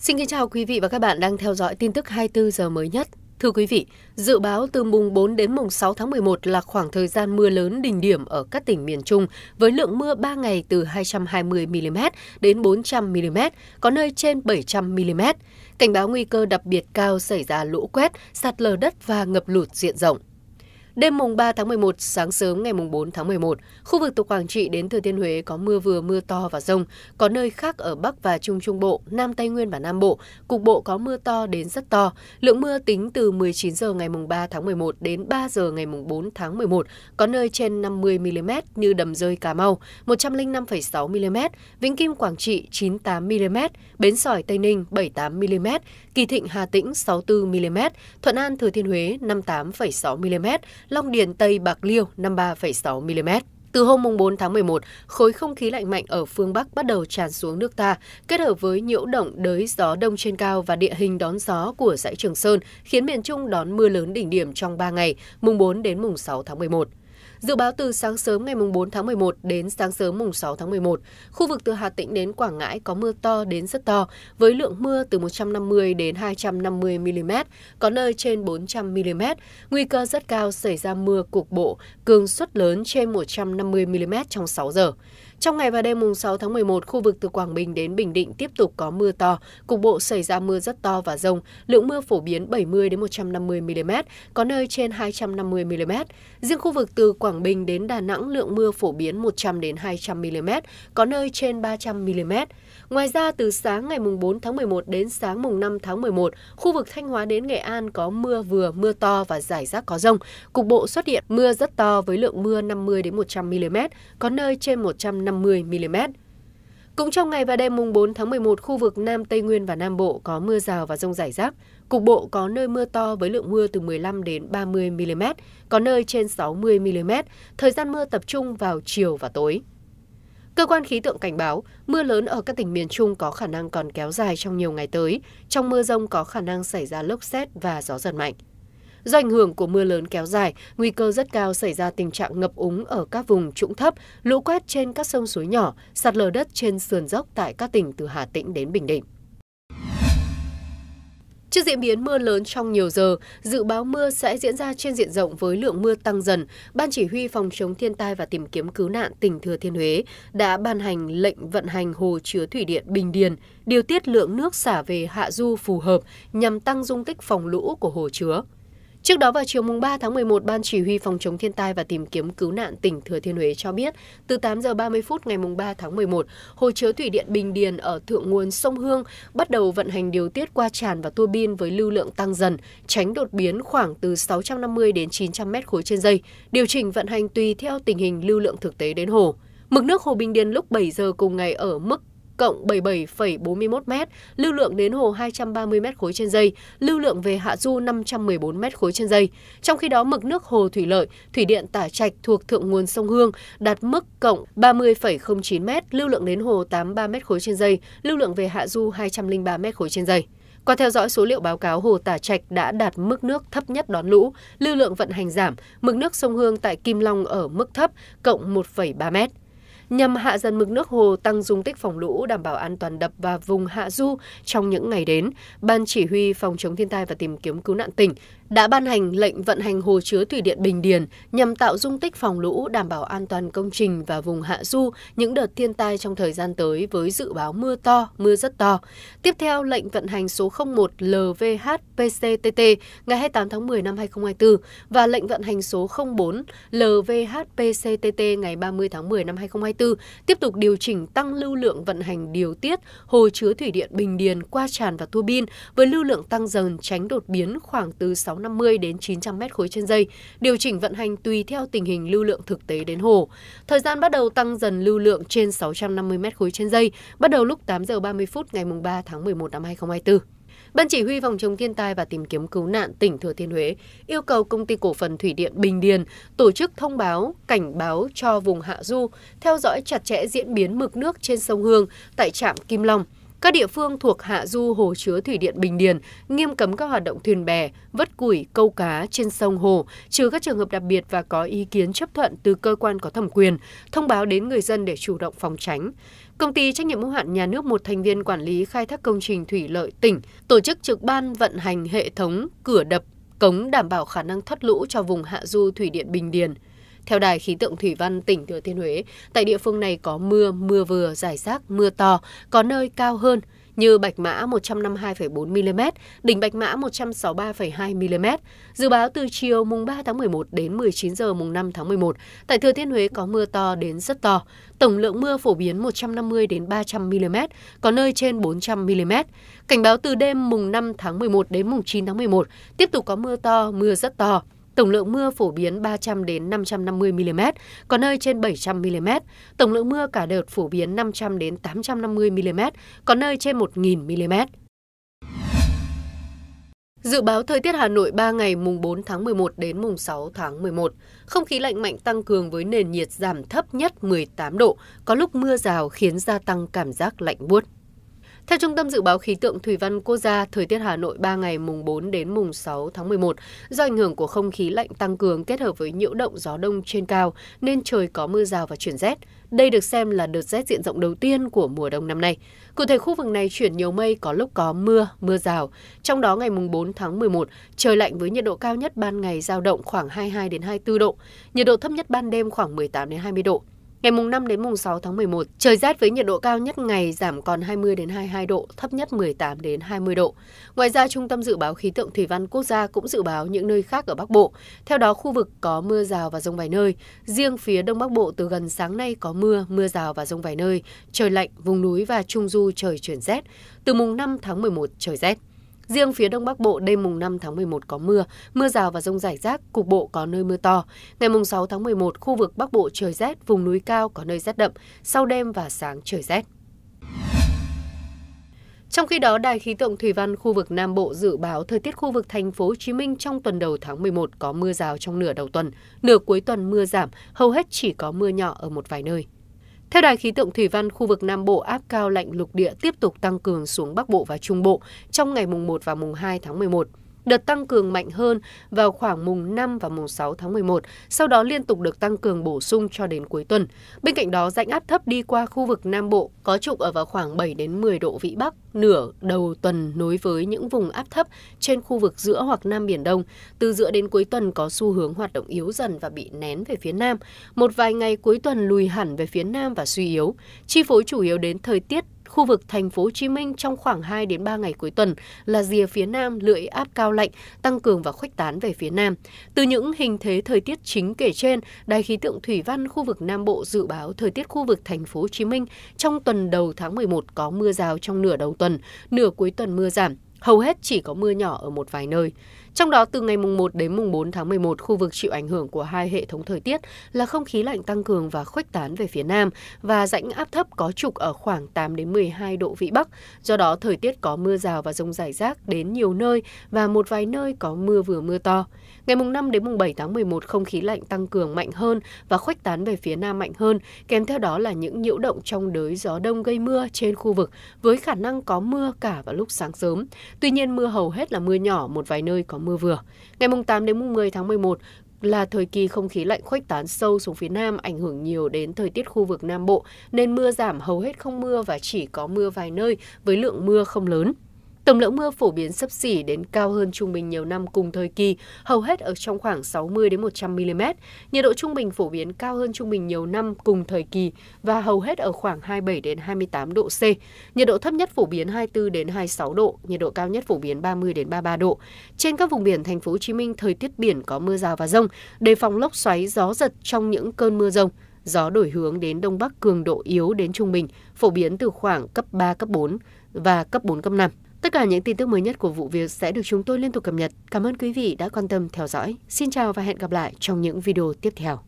Xin kính chào quý vị và các bạn đang theo dõi tin tức 24 giờ mới nhất. Thưa quý vị, dự báo từ mùng 4 đến mùng 6 tháng 11 là khoảng thời gian mưa lớn đỉnh điểm ở các tỉnh miền Trung với lượng mưa 3 ngày từ 220mm đến 400mm, có nơi trên 700mm. Cảnh báo nguy cơ đặc biệt cao xảy ra lũ quét, sạt lở đất và ngập lụt diện rộng. Đêm mùng 3 tháng 11, sáng sớm ngày mùng 4 tháng 11, khu vực từ Quảng Trị đến Thừa Thiên Huế có mưa vừa mưa to và rông, có nơi khác ở Bắc và Trung Trung Bộ, Nam Tây Nguyên và Nam Bộ, cục bộ có mưa to đến rất to. Lượng mưa tính từ 19 giờ ngày mùng 3 tháng 11 đến 3 giờ ngày mùng 4 tháng 11, có nơi trên 50 mm như Đầm Rơi Cà Mau 105,6 mm, Vĩnh Kim Quảng Trị 98 mm, Bến Sỏi Tây Ninh 78 mm, Kỳ Thịnh Hà Tĩnh 64 mm, Thuận An Thừa Thiên Huế 58,6 mm, Long Điền Tây Bạc Liêu 53,6 mm. Từ hôm 4 tháng 11, khối không khí lạnh mạnh ở phương Bắc bắt đầu tràn xuống nước ta, kết hợp với nhiễu động đới gió đông trên cao và địa hình đón gió của dãy Trường Sơn, khiến miền Trung đón mưa lớn đỉnh điểm trong 3 ngày, mùng 4 đến mùng 6 tháng 11. Dự báo từ sáng sớm ngày 4 tháng 11 đến sáng sớm mùng 6 tháng 11, khu vực từ Hà Tĩnh đến Quảng Ngãi có mưa to đến rất to, với lượng mưa từ 150 đến 250 mm, có nơi trên 400 mm. Nguy cơ rất cao xảy ra mưa cục bộ, cường suất lớn trên 150 mm trong 6 giờ. Trong ngày và đêm mùng 6 tháng 11, khu vực từ Quảng Bình đến Bình Định tiếp tục có mưa to, cục bộ xảy ra mưa rất to và rông, lượng mưa phổ biến 70 đến 150 mm, có nơi trên 250 mm. Riêng khu vực từ Quảng Bình đến Đà Nẵng lượng mưa phổ biến 100 đến 200 mm, có nơi trên 300 mm. Ngoài ra từ sáng ngày mùng 4 tháng 11 đến sáng mùng 5 tháng 11, khu vực Thanh Hóa đến Nghệ An có mưa vừa, mưa to và rải rác có rông, cục bộ xuất hiện mưa rất to với lượng mưa 50 đến 100 mm, có nơi trên 150 50mm. Cũng trong ngày và đêm mùng 4 tháng 11, khu vực Nam Tây Nguyên và Nam Bộ có mưa rào và rông rải rác. Cục bộ có nơi mưa to với lượng mưa từ 15 đến 30 mm, có nơi trên 60 mm. Thời gian mưa tập trung vào chiều và tối. Cơ quan khí tượng cảnh báo, mưa lớn ở các tỉnh miền Trung có khả năng còn kéo dài trong nhiều ngày tới. Trong mưa rông có khả năng xảy ra lốc xét và gió giật mạnh. Do ảnh hưởng của mưa lớn kéo dài, nguy cơ rất cao xảy ra tình trạng ngập úng ở các vùng trũng thấp, lũ quét trên các sông suối nhỏ, sạt lở đất trên sườn dốc tại các tỉnh từ Hà Tĩnh đến Bình Định. Trước diễn biến mưa lớn trong nhiều giờ, dự báo mưa sẽ diễn ra trên diện rộng với lượng mưa tăng dần. Ban chỉ huy phòng chống thiên tai và tìm kiếm cứu nạn tỉnh Thừa Thiên Huế đã ban hành lệnh vận hành hồ chứa thủy điện Bình Điền, điều tiết lượng nước xả về hạ du phù hợp nhằm tăng dung tích phòng lũ của hồ chứa. Trước đó vào chiều mùng 3 tháng 11, Ban Chỉ huy Phòng chống thiên tai và tìm kiếm cứu nạn tỉnh Thừa Thiên Huế cho biết, từ 8 giờ 30 phút ngày mùng 3 tháng 11, hồ chứa thủy điện Bình Điền ở thượng nguồn sông Hương bắt đầu vận hành điều tiết qua tràn và tua bin với lưu lượng tăng dần, tránh đột biến khoảng từ 650 đến 900 mét khối trên giây, điều chỉnh vận hành tùy theo tình hình lưu lượng thực tế đến hồ. Mực nước hồ Bình Điền lúc 7 giờ cùng ngày ở mức cộng 77,41 m, lưu lượng đến hồ 230 m khối trên dây lưu lượng về hạ du 514 m khối trên dây Trong khi đó, mực nước hồ thủy lợi, thủy điện Tả Trạch thuộc thượng nguồn sông Hương đạt mức cộng 30,09 m, lưu lượng đến hồ 83 m khối trên dây lưu lượng về hạ du 203 m khối trên dây Qua theo dõi số liệu báo cáo hồ Tả Trạch đã đạt mức nước thấp nhất đón lũ, lưu lượng vận hành giảm, mực nước sông Hương tại Kim Long ở mức thấp cộng 1,3 mét nhằm hạ dần mực nước hồ tăng dung tích phòng lũ đảm bảo an toàn đập và vùng hạ du trong những ngày đến ban chỉ huy phòng chống thiên tai và tìm kiếm cứu nạn tỉnh đã ban hành lệnh vận hành hồ chứa thủy điện Bình Điền nhằm tạo dung tích phòng lũ đảm bảo an toàn công trình và vùng hạ du những đợt thiên tai trong thời gian tới với dự báo mưa to, mưa rất to. Tiếp theo, lệnh vận hành số 01 LVHPCTT ngày 28 tháng 10 năm 2024 và lệnh vận hành số 04 LVHPCTT ngày 30 tháng 10 năm 2024 tiếp tục điều chỉnh tăng lưu lượng vận hành điều tiết hồ chứa thủy điện Bình Điền qua tràn và tua bin với lưu lượng tăng dần tránh đột biến khoảng từ 6 650 đến 900 mét khối trên dây, điều chỉnh vận hành tùy theo tình hình lưu lượng thực tế đến hồ. Thời gian bắt đầu tăng dần lưu lượng trên 650 mét khối trên dây bắt đầu lúc 8 giờ 30 phút ngày 3 tháng 11 năm 2024. Ban chỉ huy phòng chống thiên tai và tìm kiếm cứu nạn tỉnh Thừa Thiên Huế yêu cầu công ty cổ phần thủy điện Bình Điền tổ chức thông báo cảnh báo cho vùng hạ du, theo dõi chặt chẽ diễn biến mực nước trên sông Hương tại trạm Kim Long các địa phương thuộc hạ du hồ chứa thủy điện Bình Điền nghiêm cấm các hoạt động thuyền bè, vớt củi, câu cá trên sông hồ, trừ các trường hợp đặc biệt và có ý kiến chấp thuận từ cơ quan có thẩm quyền, thông báo đến người dân để chủ động phòng tránh. Công ty trách nhiệm hữu hạn nhà nước một thành viên quản lý khai thác công trình thủy lợi tỉnh tổ chức trực ban vận hành hệ thống cửa đập cống đảm bảo khả năng thoát lũ cho vùng hạ du thủy điện Bình Điền. Theo Đài Khí tượng Thủy văn tỉnh Thừa Thiên Huế, tại địa phương này có mưa, mưa vừa, rải rác, mưa to, có nơi cao hơn như Bạch Mã 152,4 mm, đỉnh Bạch Mã 163,2 mm. Dự báo từ chiều mùng 3 tháng 11 đến 19 giờ mùng 5 tháng 11, tại Thừa Thiên Huế có mưa to đến rất to. Tổng lượng mưa phổ biến 150 đến 300 mm, có nơi trên 400 mm. Cảnh báo từ đêm mùng 5 tháng 11 đến mùng 9 tháng 11 tiếp tục có mưa to, mưa rất to tổng lượng mưa phổ biến 300 đến 550 mm, có nơi trên 700 mm. Tổng lượng mưa cả đợt phổ biến 500 đến 850 mm, có nơi trên 1000 mm. Dự báo thời tiết Hà Nội 3 ngày mùng 4 tháng 11 đến mùng 6 tháng 11, không khí lạnh mạnh tăng cường với nền nhiệt giảm thấp nhất 18 độ, có lúc mưa rào khiến gia tăng cảm giác lạnh buốt. Theo Trung tâm Dự báo Khí tượng Thủy văn Quốc gia, thời tiết Hà Nội 3 ngày mùng 4 đến mùng 6 tháng 11 do ảnh hưởng của không khí lạnh tăng cường kết hợp với nhiễu động gió đông trên cao nên trời có mưa rào và chuyển rét. Đây được xem là đợt rét diện rộng đầu tiên của mùa đông năm nay. Cụ thể khu vực này chuyển nhiều mây có lúc có mưa, mưa rào. Trong đó ngày mùng 4 tháng 11, trời lạnh với nhiệt độ cao nhất ban ngày giao động khoảng 22 đến 24 độ, nhiệt độ thấp nhất ban đêm khoảng 18 đến 20 độ. Ngày mùng 5 đến mùng 6 tháng 11, trời rét với nhiệt độ cao nhất ngày giảm còn 20 đến 22 độ, thấp nhất 18 đến 20 độ. Ngoài ra, Trung tâm dự báo khí tượng thủy văn quốc gia cũng dự báo những nơi khác ở Bắc Bộ. Theo đó, khu vực có mưa rào và rông vài nơi, riêng phía Đông Bắc Bộ từ gần sáng nay có mưa, mưa rào và rông vài nơi, trời lạnh, vùng núi và trung du trời chuyển rét. Từ mùng 5 tháng 11 trời rét. Riêng phía Đông Bắc Bộ đêm mùng 5 tháng 11 có mưa, mưa rào và rông rải rác, cục bộ có nơi mưa to. Ngày mùng 6 tháng 11, khu vực Bắc Bộ trời rét, vùng núi cao có nơi rét đậm, sau đêm và sáng trời rét. Trong khi đó, Đài khí tượng thủy văn khu vực Nam Bộ dự báo thời tiết khu vực thành phố Hồ Chí Minh trong tuần đầu tháng 11 có mưa rào trong nửa đầu tuần, nửa cuối tuần mưa giảm, hầu hết chỉ có mưa nhỏ ở một vài nơi. Theo Đài khí tượng Thủy văn, khu vực Nam Bộ áp cao lạnh lục địa tiếp tục tăng cường xuống Bắc Bộ và Trung Bộ trong ngày mùng 1 và mùng 2 tháng 11 đợt tăng cường mạnh hơn vào khoảng mùng 5 và mùng 6 tháng 11, sau đó liên tục được tăng cường bổ sung cho đến cuối tuần. Bên cạnh đó, rãnh áp thấp đi qua khu vực Nam Bộ có trục ở vào khoảng 7 đến 10 độ vĩ Bắc nửa đầu tuần nối với những vùng áp thấp trên khu vực giữa hoặc Nam Biển Đông. Từ giữa đến cuối tuần có xu hướng hoạt động yếu dần và bị nén về phía Nam. Một vài ngày cuối tuần lùi hẳn về phía Nam và suy yếu. Chi phối chủ yếu đến thời tiết khu vực thành phố Hồ Chí Minh trong khoảng 2 đến 3 ngày cuối tuần là rìa phía nam lưỡi áp cao lạnh tăng cường và khuếch tán về phía nam. Từ những hình thế thời tiết chính kể trên, Đài khí tượng thủy văn khu vực Nam Bộ dự báo thời tiết khu vực thành phố Hồ Chí Minh trong tuần đầu tháng 11 có mưa rào trong nửa đầu tuần, nửa cuối tuần mưa giảm, hầu hết chỉ có mưa nhỏ ở một vài nơi. Trong đó từ ngày mùng 1 đến mùng 4 tháng 11, khu vực chịu ảnh hưởng của hai hệ thống thời tiết là không khí lạnh tăng cường và khuếch tán về phía Nam và rãnh áp thấp có trục ở khoảng 8 đến 12 độ Vĩ Bắc. Do đó thời tiết có mưa rào và rông rải rác đến nhiều nơi và một vài nơi có mưa vừa mưa to. Ngày mùng 5 đến mùng 7 tháng 11, không khí lạnh tăng cường mạnh hơn và khuếch tán về phía Nam mạnh hơn, kèm theo đó là những nhiễu động trong đới gió đông gây mưa trên khu vực với khả năng có mưa cả vào lúc sáng sớm. Tuy nhiên mưa hầu hết là mưa nhỏ, một vài nơi có mưa vừa. Ngày mùng 8 đến mùng 10 tháng 11, là thời kỳ không khí lạnh khuếch tán sâu xuống phía Nam ảnh hưởng nhiều đến thời tiết khu vực Nam Bộ nên mưa giảm hầu hết không mưa và chỉ có mưa vài nơi với lượng mưa không lớn. Tổng lượng mưa phổ biến sấp xỉ đến cao hơn trung bình nhiều năm cùng thời kỳ, hầu hết ở trong khoảng 60 đến 100 mm. Nhiệt độ trung bình phổ biến cao hơn trung bình nhiều năm cùng thời kỳ và hầu hết ở khoảng 27 đến 28 độ C. Nhiệt độ thấp nhất phổ biến 24 đến 26 độ, nhiệt độ cao nhất phổ biến 30 đến 33 độ. Trên các vùng biển thành phố Hồ Chí Minh, thời tiết biển có mưa rào và rông, đề phòng lốc xoáy gió giật trong những cơn mưa rông. Gió đổi hướng đến đông bắc cường độ yếu đến trung bình, phổ biến từ khoảng cấp 3 cấp 4 và cấp 4 cấp 5. Tất cả những tin tức mới nhất của vụ việc sẽ được chúng tôi liên tục cập nhật. Cảm ơn quý vị đã quan tâm theo dõi. Xin chào và hẹn gặp lại trong những video tiếp theo.